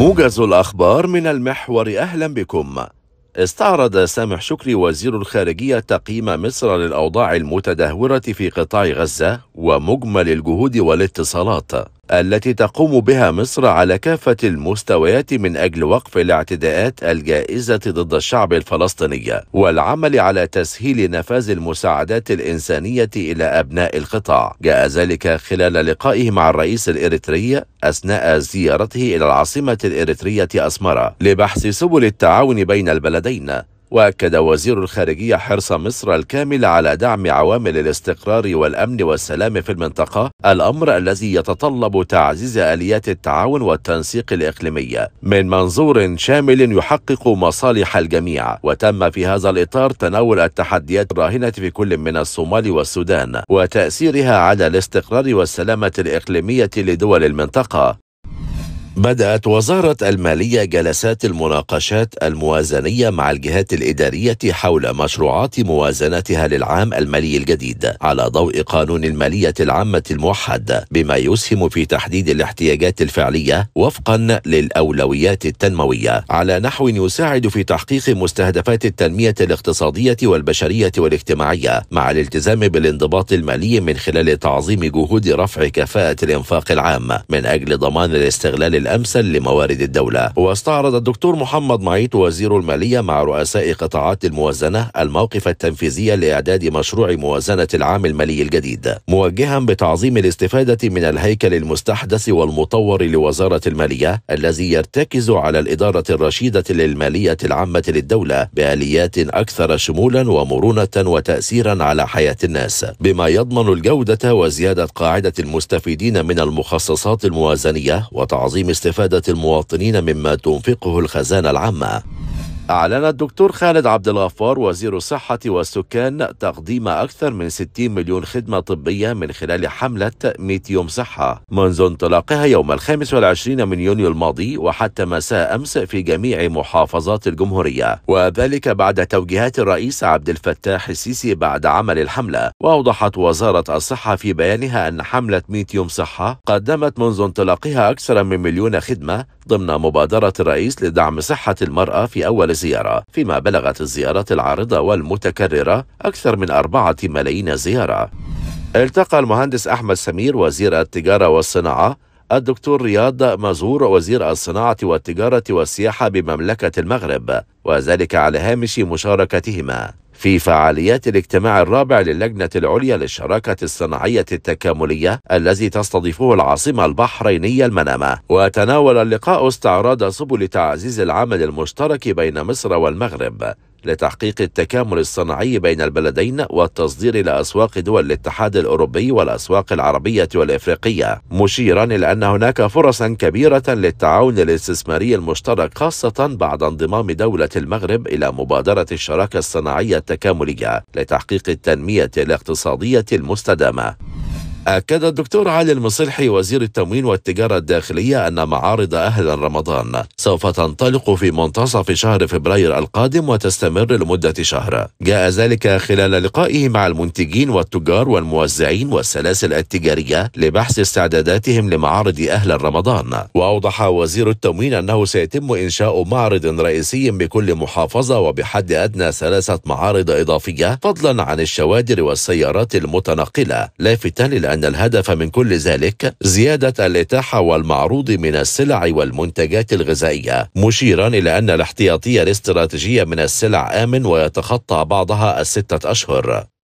موجز الأخبار من المحور أهلا بكم استعرض سامح شكري وزير الخارجية تقييم مصر للأوضاع المتدهورة في قطاع غزة ومجمل الجهود والاتصالات التي تقوم بها مصر على كافة المستويات من أجل وقف الاعتداءات الجائزة ضد الشعب الفلسطيني والعمل على تسهيل نفاذ المساعدات الإنسانية إلى أبناء القطاع جاء ذلك خلال لقائه مع الرئيس الإريتري أثناء زيارته إلى العاصمة الإريترية أسمرة لبحث سبل التعاون بين البلدين وأكد وزير الخارجية حرص مصر الكامل على دعم عوامل الاستقرار والأمن والسلام في المنطقة الأمر الذي يتطلب تعزيز آليات التعاون والتنسيق الإقليمي من منظور شامل يحقق مصالح الجميع وتم في هذا الإطار تناول التحديات الراهنة في كل من الصومال والسودان وتأثيرها على الاستقرار والسلامة الإقليمية لدول المنطقة بدأت وزارة المالية جلسات المناقشات الموازنية مع الجهات الإدارية حول مشروعات موازنتها للعام المالي الجديد على ضوء قانون المالية العامة الموحد بما يسهم في تحديد الاحتياجات الفعلية وفقا للأولويات التنموية على نحو يساعد في تحقيق مستهدفات التنمية الاقتصادية والبشرية والاجتماعية مع الالتزام بالانضباط المالي من خلال تعظيم جهود رفع كفاءة الإنفاق العام من أجل ضمان الاستغلال الأمثل لموارد الدولة واستعرض الدكتور محمد معيط وزير المالية مع رؤساء قطاعات الموازنة الموقف التنفيذي لإعداد مشروع موازنة العام المالي الجديد موجها بتعظيم الاستفادة من الهيكل المستحدث والمطور لوزارة المالية الذي يرتكز على الإدارة الرشيدة للمالية العامة للدولة بآليات أكثر شمولا ومرونة وتأثيرا على حياة الناس بما يضمن الجودة وزيادة قاعدة المستفيدين من المخصصات الموازنية وتعظيم استفادة المواطنين مما تنفقه الخزانة العامة أعلن الدكتور خالد عبد الغفار وزير الصحة والسكان تقديم أكثر من 60 مليون خدمة طبية من خلال حملة 100 يوم صحة منذ انطلاقها يوم الخامس والعشرين من يونيو الماضي وحتى مساء أمس في جميع محافظات الجمهورية وذلك بعد توجيهات الرئيس عبد الفتاح السيسي بعد عمل الحملة وأوضحت وزارة الصحة في بيانها أن حملة 100 يوم صحة قدمت منذ انطلاقها أكثر من مليون خدمة ضمن مبادرة الرئيس لدعم صحة المرأة في أول زيارة فيما بلغت الزيارات العارضة والمتكررة أكثر من أربعة ملايين زيارة التقى المهندس أحمد سمير وزير التجارة والصناعة الدكتور رياض مزور وزير الصناعة والتجارة والسياحة بمملكة المغرب وذلك على هامش مشاركتهما في فعاليات الاجتماع الرابع للجنة العليا للشراكة الصناعية التكاملية الذي تستضيفه العاصمة البحرينية المنامة وتناول اللقاء استعراض سبل تعزيز العمل المشترك بين مصر والمغرب لتحقيق التكامل الصناعي بين البلدين والتصدير إلى أسواق دول الاتحاد الأوروبي والأسواق العربية والإفريقية مشيرا إلى أن هناك فرصا كبيرة للتعاون الاستثماري المشترك خاصة بعد انضمام دولة المغرب إلى مبادرة الشراكة الصناعية التكاملية لتحقيق التنمية الاقتصادية المستدامة أكد الدكتور علي المصلحي وزير التموين والتجارة الداخلية أن معارض أهل رمضان سوف تنطلق في منتصف شهر فبراير القادم وتستمر لمدة شهر جاء ذلك خلال لقائه مع المنتجين والتجار والموزعين والسلاسل التجارية لبحث استعداداتهم لمعارض أهل رمضان وأوضح وزير التموين أنه سيتم إنشاء معرض رئيسي بكل محافظة وبحد أدنى ثلاثة معارض إضافية فضلا عن الشوادر والسيارات المتنقلة لافتا للأهل أن الهدف من كل ذلك زيادة الإتاحة والمعروض من السلع والمنتجات الغذائية مشيرا إلى أن الاحتياطية الاستراتيجية من السلع آمن ويتخطى بعضها الستة أشهر